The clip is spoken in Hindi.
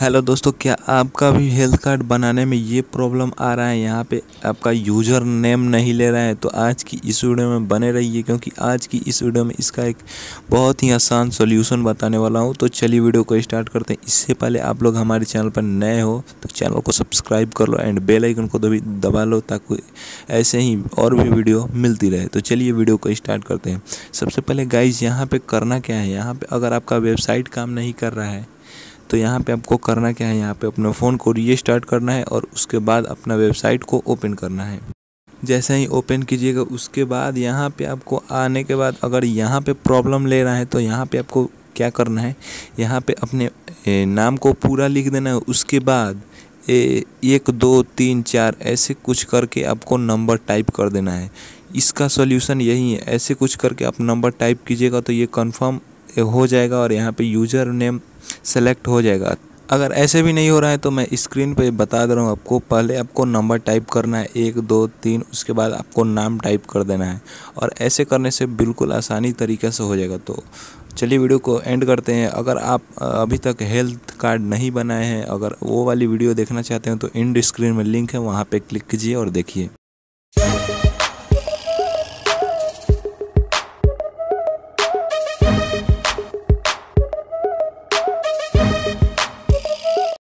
हेलो दोस्तों क्या आपका भी हेल्थ कार्ड बनाने में ये प्रॉब्लम आ रहा है यहाँ पे आपका यूज़र नेम नहीं ले रहा है तो आज की इस वीडियो में बने रहिए क्योंकि आज की इस वीडियो में इसका एक बहुत ही आसान सोल्यूशन बताने वाला हूँ तो चलिए वीडियो को स्टार्ट करते हैं इससे पहले आप लोग हमारे चैनल पर नए हो तो चैनल को सब्सक्राइब कर लो एंड बेलाइकन को दबी दबा लो ताकि ऐसे ही और भी वीडियो मिलती रहे तो चलिए वीडियो को स्टार्ट करते हैं सबसे पहले गाइज यहाँ पर करना क्या है यहाँ पर अगर आपका वेबसाइट काम नहीं कर रहा है तो यहाँ पे आपको करना क्या है यहाँ पे अपने फ़ोन को रीस्टार्ट करना है और उसके बाद अपना वेबसाइट को ओपन करना है जैसे ही ओपन कीजिएगा उसके बाद यहाँ पे आपको आने के बाद अगर यहाँ पे प्रॉब्लम ले रहा है तो यहाँ पे आपको क्या करना है यहाँ पे अपने नाम को पूरा लिख देना है उसके बाद ए, एक दो तीन चार ऐसे कुछ करके आपको नंबर टाइप कर देना है इसका सॉल्यूशन यही है ऐसे कुछ करके आप नंबर टाइप कीजिएगा तो ये कन्फर्म हो जाएगा और यहाँ पे यूज़र नेम सेलेक्ट हो जाएगा अगर ऐसे भी नहीं हो रहा है तो मैं स्क्रीन पे बता दे रहा हूँ आपको पहले आपको नंबर टाइप करना है एक दो तीन उसके बाद आपको नाम टाइप कर देना है और ऐसे करने से बिल्कुल आसानी तरीके से हो जाएगा तो चलिए वीडियो को एंड करते हैं अगर आप अभी तक हेल्थ कार्ड नहीं बनाए हैं अगर वो वाली वीडियो देखना चाहते हैं तो इंड स्क्रीन में लिंक है वहाँ पर क्लिक कीजिए और देखिए